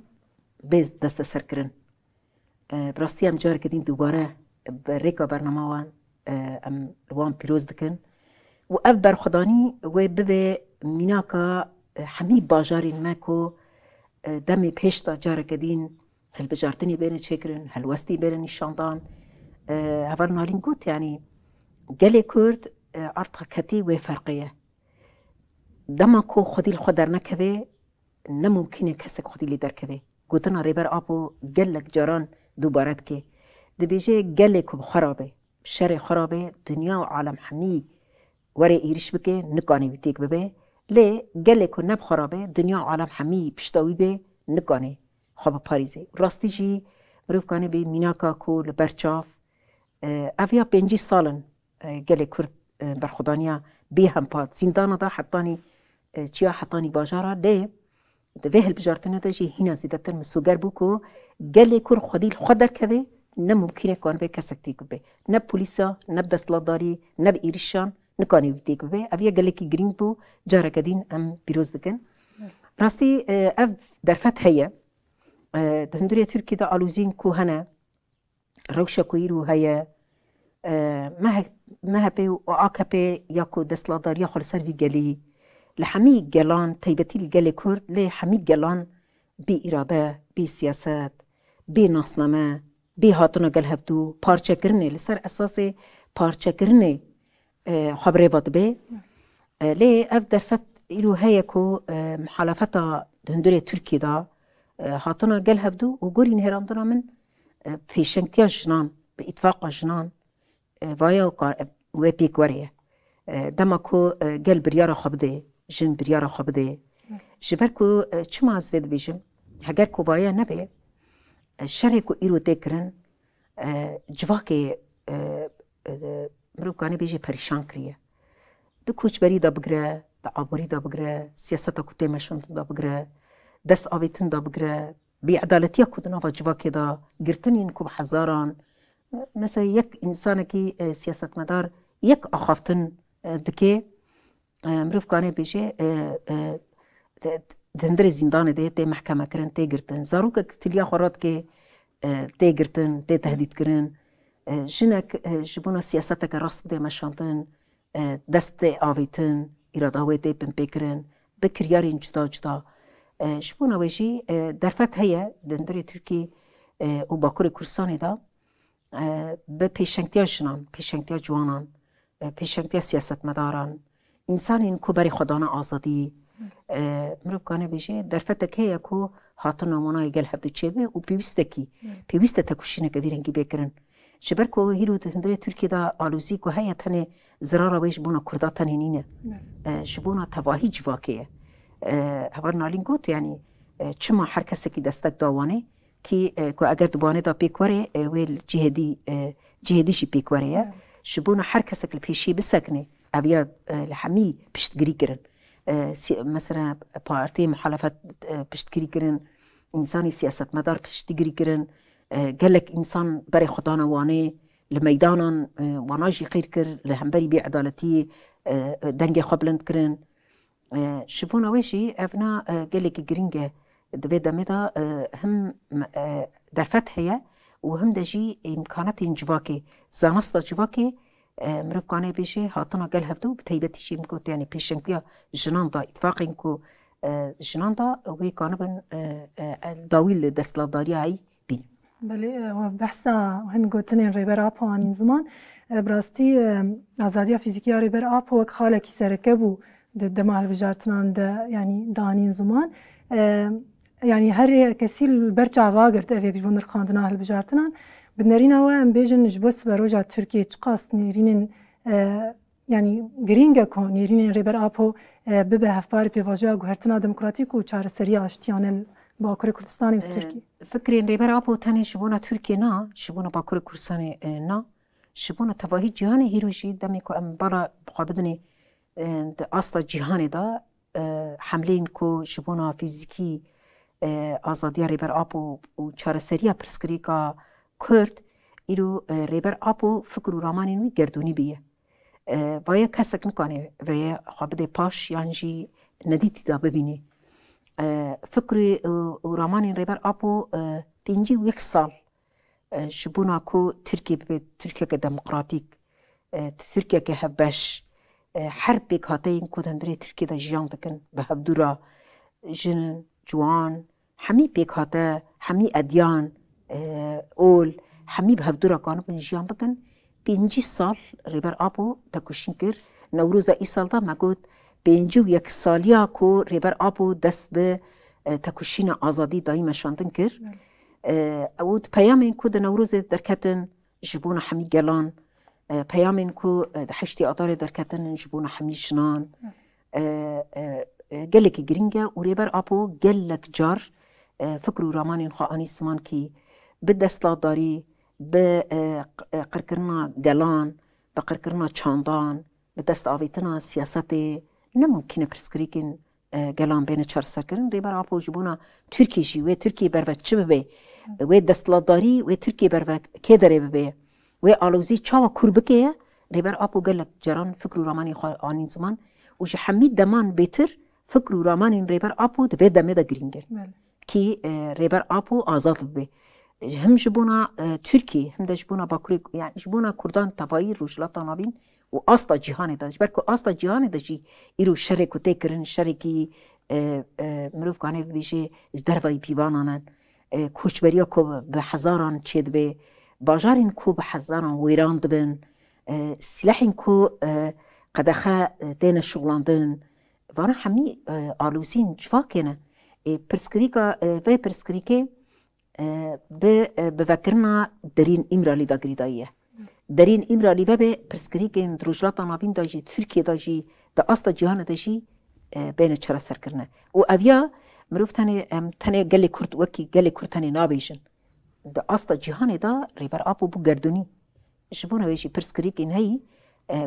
بيز دست سركرن آه، براستي ام جار كدين دوباره بريكا برنامه وان آه، ام وان بيروز دكن و اف بر خداني و ببه میناکا همی باجارین مکو دمی هل بجارتني بین چکرن هل وستي بين شاندان عبارت نهار قلت یعنی یعنی قالی کرد عرض کتی فرقیه دما کو خودی خود در بی نممکنه کسی خودی لی در کوه گوتنا ریبر آبو گلک جاران دوبارت که دبیجه گلک خرابه شر خرابه دنیا و عالم حمی وره ایرش بکه نگانی بیتیک ببه لی گلک نب خرابه دنیا و عالم حمی پشتاوی به نگانی خواب پاریزه راستی جی به میناکا کو لبرچاف اویا پنجی سالن گله کرد برخودانیا بی هم پاد زندان دا حطانی چیا حطانی باجارا ده ده وهل بجارتنا ده جی هینا زیدتر مسوگر بو کو گله کر خودی خود در که نه ممکنه کان به کسکتی کو به نه پولیسا نه دستلاداری نه ایریشان نکانی ویتی کو به اویا کی گرین بو جارا کدین ام دکن راستی اف در فتحیه دندوری ترکی دا علوزین کوهنه؟ روشا Raušakų haya مهبي وآكبي ياكو دسلادار ياخو لسر في جلي لحمي جلان تيبتي الجلي كرد لي حمي جلان بي إرادة بي سياسات بي ناصنامة بي هاتونا جلهبدو بارشا كرني لسر أساسي بارشا كرني آه، خبري بات بي آه، لي أف فت إلو هيكو آه، محالفتا دندوري تركي دا هاتونا جلهبدو وقوري نهراندونا من پیشنگتیا جنان به اتفاق جنان وایا و پیک دما کو گل بریار خوب ده جن بریار خوب ده جبر کو چما از ود بیجم هگر کو وایا نبه شر کو ایرو تکرن جواکه مروکانه بیجه پریشان کریه کوچ بری دا بگره دا آبوری دا بگره سیاست کو تمشون دا بگره دست آویتن دا بگره بیعدالتی خود و جوا که دا گرتن این کب حزاران مثلا یک انسان که سیاست مدار یک آخفتن دکه مروف کانه بیشه دندر زندان ده ته محکمه کرن ته گرتن زارو که تلیا خورات که ته گرتن ته تهدید کرن جنک سیاست سياستك رسم دي مشانتن دست آويتن اراده ويدي بن بكرن بكريارين جدا شبونه ویجی درفت هیه دندوری ترکی و باکور کردستانی دا به پیشنگتیا جنان پیشنگتیا جوانان پیشنگتیا سیاست مداران انسان این کو بری خدانا آزادی مروف کانه بیجه درفت که کو هاتو نامانای گل چه بی و پیوسته کی پیوسته تکوشینه که ویرنگی بکرن شبر کو هیرو دندوری ترکی دا آلوزی کو هیا تنه زرارا ویش بونا کرداتن تنه نینه شبونا تواهی جواکیه هەوار نالین گوت ینی چما هەر کەسێکی دەستەک داوانێ کی ئەگەر دوبانێ دا پێکوەرێ وێ جهدی جهدیشی پێکوەرەیە شبوونە هەر کەسێک لە پێشی بسەکنێ ئەویا لە هەمی پشتگیری گرن مثلا پارتی محالفت پشتگیری گرن ئینسانی سیاست مەدار پشتیگیری گرن gelek insan berê xdana wanê li meydanan wana jî qîr kir li hemberî bêedaletiyê dengê xwe bilind kirin شبونوشی اونا گلگ گرنگ دوی دمی دا هم در فتح هایی و هم داشتی امکانت این جواکی زناس دا جواکی مروک کنه باشه، هاتون ها گل هفته و به طیبتی چی میکنه؟ یعنی پیشنگی ها جنان دا، اتفاقی اینکو جنان دا وی کانبن داویل دستلاداری هایی بینیم و بحث هنگوتنین روی بر آب ها زمان، براستی آزادی ها فیزیکی ها روی بر آب ها ضد مع بجارتنان ده يعني دانين زمان يعني هر کسی برچا واگرت اوی گجبون رخاندنا هل بجارتنان بنرین و ام بیجن جبس بروجا ترکیه چقاس نیرینن یعنی گرینگا کو نیرینن ریبر آپو ببه هفبار پیواجه گوهرتنا دموکراتیک و چار سری آشتیان باکر کردستانی و ترکی فکرین ریبر آپو تنی شبونا ترکیه نا شبونا باکر کردستانی نا شبونا تواهی جهان هیروشی دمی که ام برا بخوابدنی اصلا جیهان دا حملین کو شبونا فیزیکی آزادیا ریبر آپو و چارەسەریە پرسکریکا کورد îro rêber apû fikir û ramanên wî gerdûnî bîye. Vaye kesek nikane veye xwe bidê paş yan jî nedîtî da bibînî. Fikrê û ramanên rêber apû pêncî û yek sal ji bûna ku Tirkiye bibe Tirkiyeke demokratîk, Tirkiyeke hevbeş, هر بکاته کودن دری ترکیه دا زیان بکن به هفت دورا جن، جوان، همه بکاته، همه ادیان، اول، همه به هفت دورا کانکونی زیان بکن پینجی سال ریبر آب و تکوشین کرد نوروز ای سال دا مگود پینجی یک سالیا کو ریبر آب و دست به تکوشین آزادی دایی مشاندن کرد بله. او پیام این د نوروز درکتن جبون همه گلان پیامین کو د حشتی آدار در کتن جبون حمیشنان گلک گرینگه و ریبر آپو گلک جار فکر و رامان خواهانی سمان کی به دستلات داری به قرکرنا گلان به قرکرنا چاندان به دست آویتنا سیاست نممکنه پرسکریکن گلان بین چار سرکرن ریبر آپو جبونا ترکی جی و ترکی بروت چه ببه و دستلات داری و ترکی بروت که داره ببه و آلوزی چاوا کور بکیه ریبر آپو گلک جران فکر و رامانی خواه آنین زمان و جه حمید دمان بیتر فکر و رامانی ریبر آپو دبه دمه دا گرینگر کی ریبر آپو آزاد به هم جبونا تركي هم ده جبونا باكوري يعني جبونا كردان تفاير وجلاتا نابين و أصلا جهاني ده جبركو أصلا جهاني ده جي إرو شركو تكرن شركي مروف كانه بيجي ازدرفاي بيوانانن كوشبريا كو بحزاران چيد به باژارن کو بە حەزاران وەیران دەبن سلاحین کو قەدەخە دێنە شوڵاندن وانە هەمی ئالووسین چواکێنە پرسکریکە vê پرسکریکê bi bivekirina derîn îmralî dagiridayî ye. Derîn îmralî vebê pirskrikên rojlata navîn da jî Tirkiye da jî di asta cihana de jî bêne çareserkirine. û ev ya mirov tenê em tenê gelê Kurd wekî gelê Kurd tenê nabêjin. د استا جهان دا ریبر اپو بو گردونی شبونه ویشی پرسکریکین هی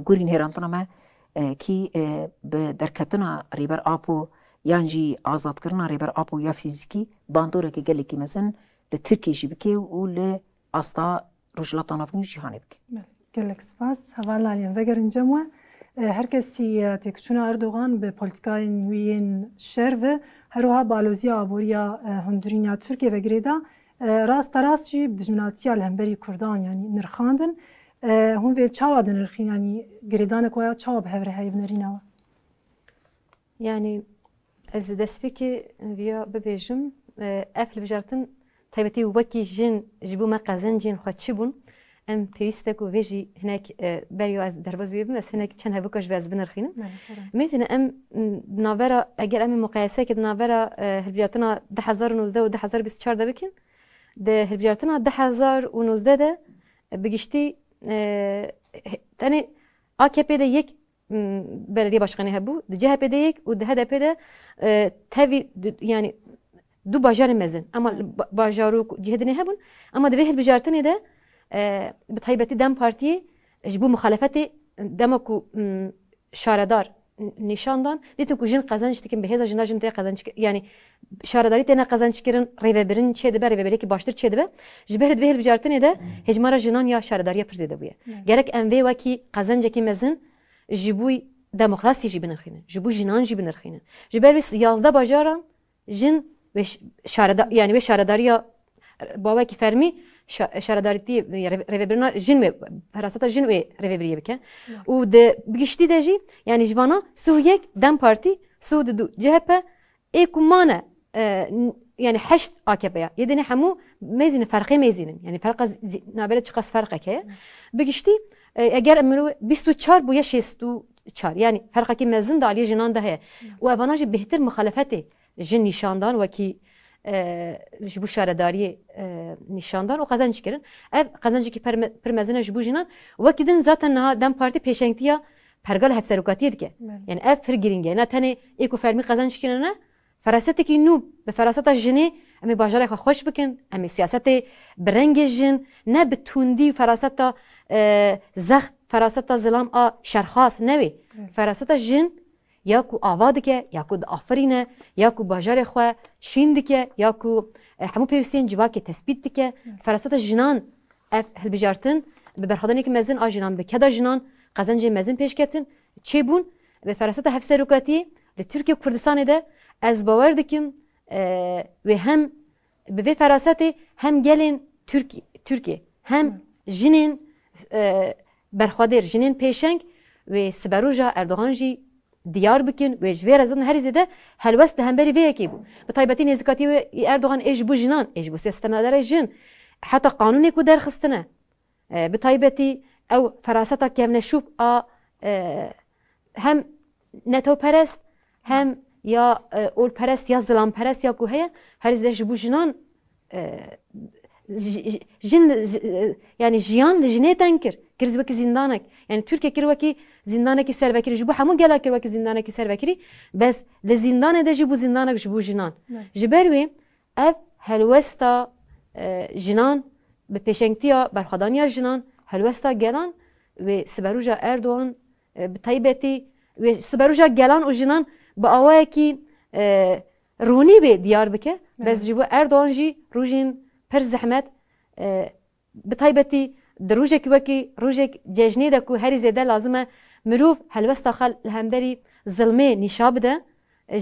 گورین هیرانتنا ما کی به درکتنا ریبر اپو یان جی آزاد کرنا ریبر اپو یا فیزیکی باندوره که گلی که مثلا ل ترکیه جی بکی و ل استا رجلتان افنی جهان بکی گلک سپاس حوالا لیان وگرین جمعه herkesi tekçuna Erdoğan ve politikayın üyen şer ve heroha baloziya aboriya Hundurinya Türkiye ve Greda راست راست جی دجمناتیا لهمبری کردان یعنی نرخاندن هون ویل چاوا دنرخین یعنی گریدان کویا چاوا به هوره هیب نریناوا یعنی از دستی که ویا ببیجم افل بجارتن تایبەتی وەکی ژن ji بوو مە قەزەن جین خوا چی بوون ئەم پێویستە و وێژی هەنێک بەری ئاز دەربەزی بم هەنێک چەند هەبکەش بەز بنرخینم میزینە ئەم ناوەرە ئەگەر ئەمە مقایسەکە ناوەرە هەبیاتنا 2019 و 2024 دەبکن د هلبجارتنا ده هزار و نوزده ده بگشتی تنی AKP de yek belediye başkanı hebu, de CHP de yek u de HDP de tevi yani du bajarı mezin. Ama bajaru cihedini hebun. Ama de vehir bijartini de bi taybeti dem partiyi ji bu muhalefeti demek ku şaredar nişandan ditu jin kazanç dikin beheza heza jin te kazanç yani şaradari tena kazanç kirin reveberin çedi be revebere ki baştır çedi be jberid vehir bicartın de, hecmara jinan ya şaradari yapır zede bu ya gerek enve vaki kazanç ki jibuy demokrasi jibin arxinin jibu jinan jibin arxinin jber vis yazda bajaran jin ve şarada yani ve şaradari ya ki fermi şaradariti revebirina jinwe herasata jinwe revebiriye bike. U de bigişti de jî yani jivana Suriyek Dem Parti, Sud du CHP ê ku mane yani heşt AKP'ya. Yedinê hemû mezînin ferqê mezînin. Yani ferqa nabere çiqas ferqek heye. Bigiştî eger emro 24 bu ya 64 yani ferqekî mezin de aliye jinan de heye. û evana jî bihtir muxalefetê jin nîşandan wekî ji bû şaredariyê nîşandan û qezenc kirin. Ev qezencekî pirmezine ji bû jinan wekî din zaten niha dem partî pêşengtiya pergal hevserokatiye dike. Yani ev pir giringe ne tenê ê ku fermî qezenc kirin ne ferasetekî nû bi feraseta jinê em ê bajarek xwe xweş bikin, em ê siyasetê bi rengê jin ne bi tundî feraseta zext feraseta zilam a şerxas newê. Feraseta jin یا کو یاکو که یا کو آفرینه یا کو بازار خو شیند که یا کو همو پیوستین جوا که تثبیت که فرصت جنان اف بجارتن به برخدانی که مزن آجنان به کدا جنان قزنج مزین پیش کتن چه بون به فرصت هفت سروکاتی ترکیه کردستان ده از باور دکم و هم به وی هم گلین ترکی ترکی هم جنین برخوادر جنین پیشنگ و سبروجا اردوغان دیار بکن و جوی رزن هر زده هلوست همبری وی کی بو به تایبتی نزکاتی اردوغان اج بو جنان اج بو سیستم داره جن حتی قانونی کو در خستنه به تایبتی او فراستا کم نشوب آ هم نتو پرست هم یا اول پرست یا زلام پرست یا کوهه هر زده جبو جنان جن يعني جيان جنيه تنكر كرز وكي زندانك يعني تركيا كروكي زندانك سربكري جبو حمو قال كروكي زندانك سربكري بس لزندان ده جبو زندانك جبو جنان جبروي اف هلوستا جنان بپیشنگتیا برخدانیا جنان هلوستا گلان و سبروجا اردوان بطيبتي و سبروجا گلان و جنان با آوه کی رونی به دیار بکه بس جبو اردوان جی روژین پر زحمت به تایبەتی دروژێک وەکی ڕژێک جێژنی دەکو هەری زێدە لازمە مرۆڤ هەلوەستا خەل لە هەمبەری زلمێ نیشا بدە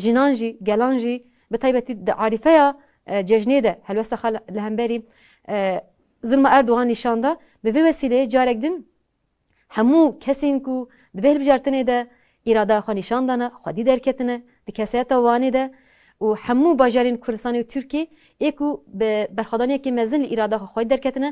ژینان جی گەلان جی بە تایبەتی عریفەیە جێژنێ دە هەلوەستا خەل لە هەمبەری زلمە ئەردوغان نیشاندا بەێ وەسیلەیە جارێک دن هەموو کەسین و دبێ بجارتنێ دە ئیرادا خۆنیشاندانە خودی دەرکەتنە دکەسەیە وانێ دە و هەموو باژارین کوردستانی و تورکی یکو به برخدانی که مزن اراده خو درکتنه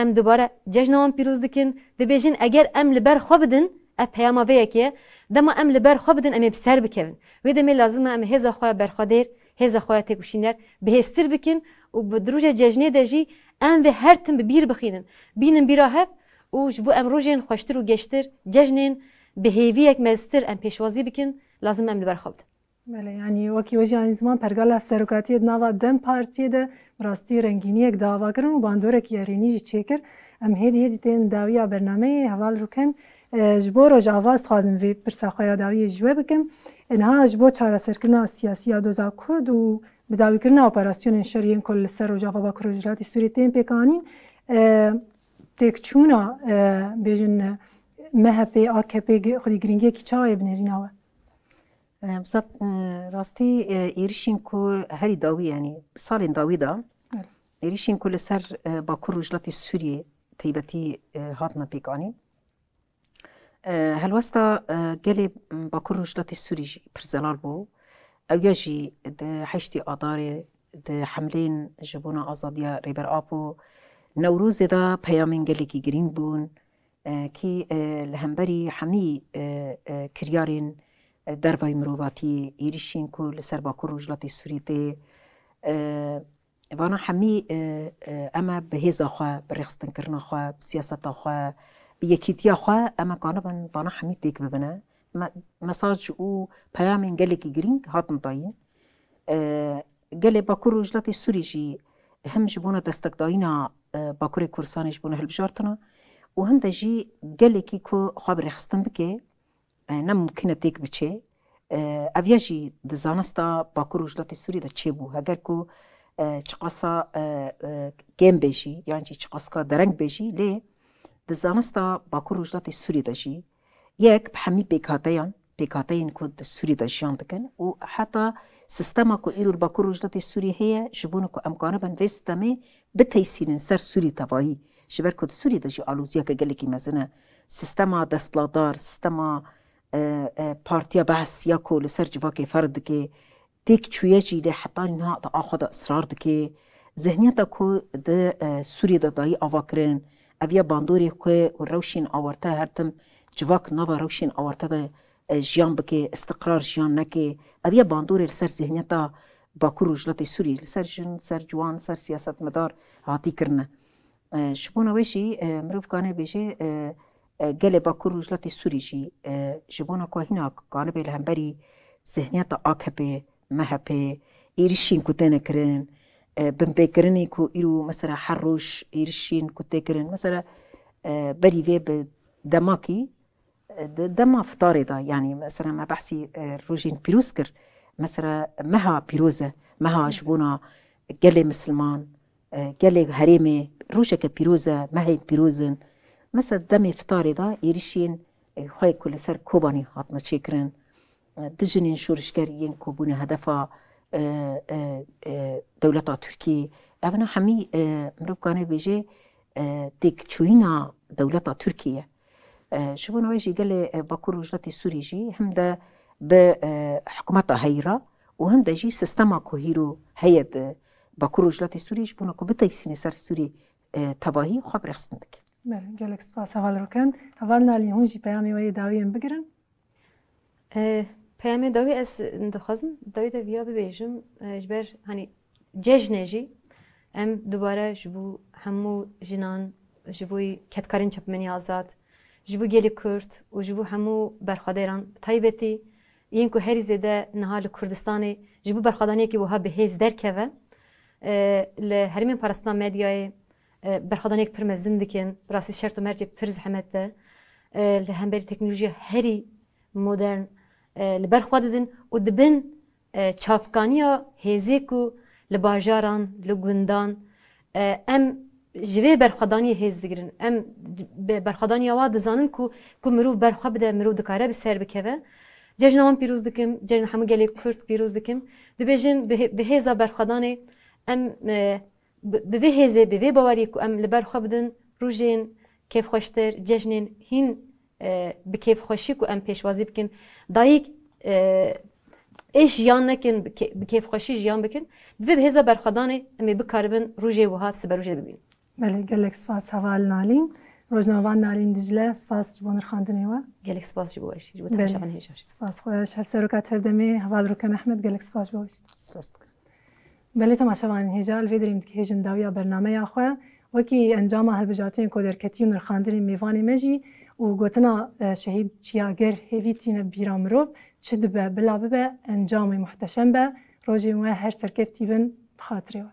ام دوباره جشن وان پیروز دکن دبیجن اگر ام لبر خو بدن اف پیاما وی که دما ام لبر خو بدن ام بسر بکن و دمه لازم ام هزا خو برخدیر هزا خو تکوشینر بهستر بکن و بدروج جشن دجی ام و هر به بیر بخینن بینن بیرا هب، و جبو ام روجن خوشتر و گشتر ججنن به هیوی یک مزتر ام پیشوازی بکن لازم ام لبر خو بدن بله یعنی وەکی وەژی ئازمان پەرگال لە سەرکاتیت ناوا دەم پارتیێدە ڕاستی ڕنگینیەک داواکردن و باندۆرەی یاریێنیژی چێکرد ئەم هێدی هێدی تێن داویە بەرنمەیە هەواڵ ڕوکەن ji bo rojavaz dixwazim vê pirsa xeyadawiyê ji we bikim e, inha ji bo çareserkirina siyasiya doza Kurd û bidawîkirina operasyonên şeriyên kol li ser rojava Kurojilati Sûriye tên pêkanîn e, têkçûna e, bêjin mehepê AKP xwedî giringekî çayê binêrîna we. بالضبط راستي إيريشين كو هري داوي يعني صالين داوي دا إيريشين كو لسر باكور رجلاتي سوريا تيبتي هاتنا بيقاني هلوستا قالي باكور رجلاتي سوريا جي برزلال بو او يجي ده حشتي آداري ده حملين جبونا آزاديا ريبر آبو نوروز دا پیامین گلی کی گرین بون کی لهمبری حمی کریارین ایریشین دەربای مرۆڤاتی عێریشین و لەسەر باکوور خوا، سووریێ بانە هەمی ئەمە به بەڕێخستنکردنەخوا سیاستەخوا یەکیتیاخوا دیک کانەبن مساج او پیام ببنە مەساج گرینگ هاتن گەلێکی گرنگ با گەلێ باکوور ڕۆژڵاتی سووریژی هەمش دستک دەستەکداییە باکووری کورسانش بوونە هەلبژارتنە و هم گەلێکی کۆ خواب ڕێخستن بکه نەممکنە تێک بچێ ئەڤە ژی دزانستا باکوور و ژلاتتی سووری دە چێ بوو هەگەر و چقاسا گێم بێژی یانجی چقاسکا دەرەنگ بێژی لێ دزانستا باکوور و ژلاتتی سووری دەژی یەک هەمی پێکاتەیان پێکاتەین کو سووری دە ژیان دکن و حتا سیستما کو ئیر باکوور و ژلاتتی سووری هەیە ژبوون کو ئەمکانە بن وێستەمێ بتەیسینن سەر سووری تەواایی ji ber ku Sûrî de jî alûziyeke gelekî mezin e sistema destladar sistema partiya behs ya ku li ser civakê fer dike têk çûye jî de heta nû hat axwe de israr dike zihniyeta ku di Sûriyê de dayî ava kirin ev ya bandorê xwe û rewşên awarte her tim civak nava rewşên awarte de jiyan bike istiqrar jiyan neke ev ya bandorê li ser zihniyeta Bakur û jilatê Sûriyê li ser jin ser ciwan ser siyasetmedar hatî kirine. Ji bona wê jî mirovkanê bêje قلب اكو رجلات السوريجي جبونا كوهينا قانبي الهمبري ذهنيات اكبي مهبي ايرشين كتانا كرن بمبي كرني كو ايرو مثلا حروش ايرشين كتا كرن مثلا بري في دماكي دما فتارضة يعني مثلا ما بحسي روجين بيروسكر مثلا مها بيروزة مها جبونا قلي مسلمان قلي هريمي روشك بيروزة مهي بيروزن مثلا دمي فطاري دا يريشين إيه، خوي كل سر كوباني هاتنا تشيكرن دجنين شورشكريين كوبون هدفا آه، آه، آه، دولتا تركي اونا همي مروف كانه بيجي ديك تشوينا دولتا تركيا شبون ويجي قال باكور وجلتي سوري جي هم دا بحكومتها هيرة وهم دا جي سيستما كوهيرو هيد باكور وجلتي سوري جبونا كو بتايسيني سر سوري تباهي خبر خصندك بله گلکس پاس حال رو کن حال نالی هونجی پیامی وی داوی هم بگرن پیامی داوی از اندخوزم داوی داوی ها ببیشم جبر هنی جج نجی. ام دوباره جبو همو جنان جبوی کتکارین چپمینی آزاد جبو گلی کرد و جبو همو برخادران تایبتی اینکو که هری زده نهال کردستانی جبو برخادانی که بو ها به هیز درکه و لحرمین پارستان میدیای برخدانێک پرمەزن دکەن ڕاستی شەرت و مەرجێک پر زحمەتە لە هەمبەری تەکنۆلژیە هەری مۆدرن li berxwa didin û dibin çavkaniya hêzê ku li bajaran li gundan em ji vê berxwedaniyê hêz digirin em berxwedaniya wa dizanin ku ku mirov berxwe bide mirov dikare bi ser bikeve cejna wan pîroz dikim cejna hemû gelê kurd pîroz dikim dibêjin bi hêza berxwedanê em بوی هزه بوی باوری که ام لبر خواه دن روژین کیف خوشتر جشنین هین به کیف خوشی که ام پیشوازی بکن دایک ایش جیان کیف خوشی خوشي جيان بكن هزه هذا برخداني امي بكاربن روجي وهات سبر روجي ببين بله گلک سپاس حوال نالین روزنوان نالین دجله سپاس جوان رخاندنی و گلک سپاس جو باشی جو تماشا بله سپاس خوش هر سرکات هر دمی حوال کن احمد گلک سپاس باشی سپاس بەێ تەماشەوان هێژال ێدریم هێژن داویە بەرنمەیە خوێ وەکی ئەنجامە هەلبژاتین کۆدەرکەتی و نرخاندنی میوانی مەژی و گوتنا شەهید چیاگەر هێوی تینە بیرا مرۆڤ چ دبە بلا ببە ئەنجامی محتەشەم بە ڕۆژی وە هەر سەرکەفتی بن بخاترەوە